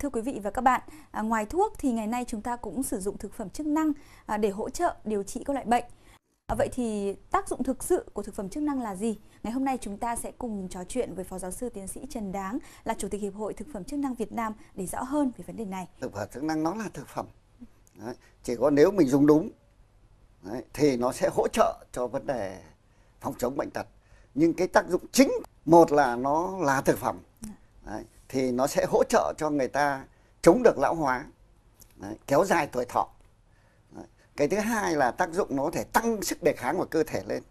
Thưa quý vị và các bạn, à, ngoài thuốc thì ngày nay chúng ta cũng sử dụng thực phẩm chức năng à, để hỗ trợ điều trị các loại bệnh. À, vậy thì tác dụng thực sự của thực phẩm chức năng là gì? Ngày hôm nay chúng ta sẽ cùng trò chuyện với Phó Giáo sư Tiến sĩ Trần Đáng là Chủ tịch Hiệp hội Thực phẩm chức năng Việt Nam để rõ hơn về vấn đề này. Thực phẩm chức năng nó là thực phẩm. Đấy. Chỉ có nếu mình dùng đúng đấy, thì nó sẽ hỗ trợ cho vấn đề phòng chống bệnh tật. Nhưng cái tác dụng chính một là nó là thực phẩm. Dạ. Đấy thì nó sẽ hỗ trợ cho người ta chống được lão hóa đấy, kéo dài tuổi thọ đấy. cái thứ hai là tác dụng nó có thể tăng sức đề kháng của cơ thể lên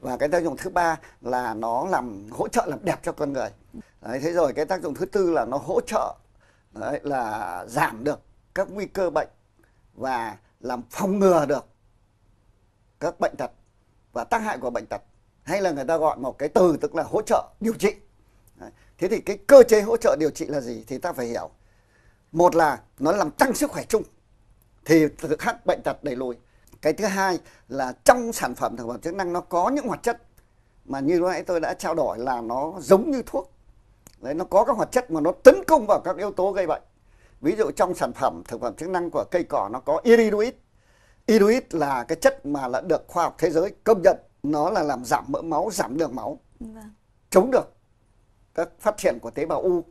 và cái tác dụng thứ ba là nó làm hỗ trợ làm đẹp cho con người đấy, thế rồi cái tác dụng thứ tư là nó hỗ trợ đấy, là giảm được các nguy cơ bệnh và làm phòng ngừa được các bệnh tật và tác hại của bệnh tật hay là người ta gọi một cái từ tức là hỗ trợ điều trị thế thì cái cơ chế hỗ trợ điều trị là gì thì ta phải hiểu một là nó làm tăng sức khỏe chung thì thực hát bệnh tật đẩy lùi cái thứ hai là trong sản phẩm thực phẩm chức năng nó có những hoạt chất mà như lúc nãy tôi đã trao đổi là nó giống như thuốc đấy nó có các hoạt chất mà nó tấn công vào các yếu tố gây bệnh ví dụ trong sản phẩm thực phẩm chức năng của cây cỏ nó có iridoid iridoid là cái chất mà đã được khoa học thế giới công nhận nó là làm giảm mỡ máu giảm đường máu vâng. chống được các phát triển của tế bào u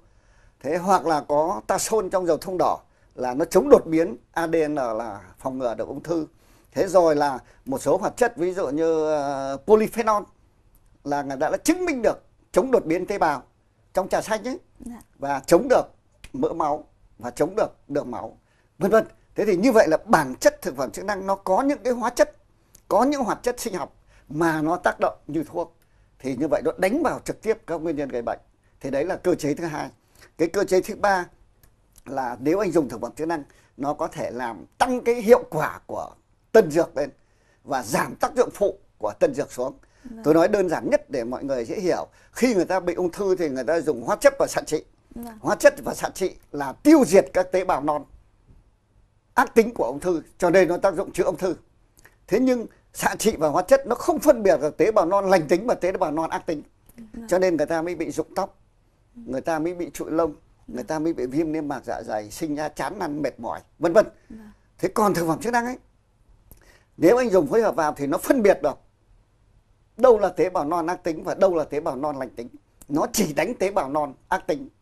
thế hoặc là có tason trong dầu thông đỏ là nó chống đột biến ADN là phòng ngừa được ung thư thế rồi là một số hoạt chất ví dụ như ờ, polyphenol là người đã, đã chứng minh được chống đột biến tế bào trong trà xanh ấy dạ. và chống được mỡ máu và chống được đường máu vân vân thế thì như vậy là bản chất thực phẩm chức năng nó có những cái hóa chất có những hoạt chất sinh học mà nó tác động như thuốc thì như vậy nó đánh vào trực tiếp các nguyên nhân gây bệnh thì đấy là cơ chế thứ hai cái cơ chế thứ ba là nếu anh dùng thực vật chức năng nó có thể làm tăng cái hiệu quả của tân dược lên và giảm tác dụng phụ của tân dược xuống Vâng. Tôi nói đơn giản nhất để mọi người dễ hiểu. Khi người ta bị ung thư thì người ta dùng hóa chất và xạ trị. Vâng. Hóa chất và xạ trị là tiêu diệt các tế bào non ác tính của ung thư, cho nên nó tác dụng chữa ung thư. Thế nhưng xạ trị và hóa chất nó không phân biệt được tế bào non lành tính và tế bào non ác tính. Vâng. Cho nên người ta mới bị rụng tóc, người ta mới bị trụi lông người ta mới bị viêm niêm mạc dạ dày sinh ra chán ăn mệt mỏi vân vân dạ. thế còn thực phẩm chức năng ấy nếu anh dùng phối hợp vào thì nó phân biệt được đâu là tế bào non ác tính và đâu là tế bào non lành tính nó chỉ đánh tế bào non ác tính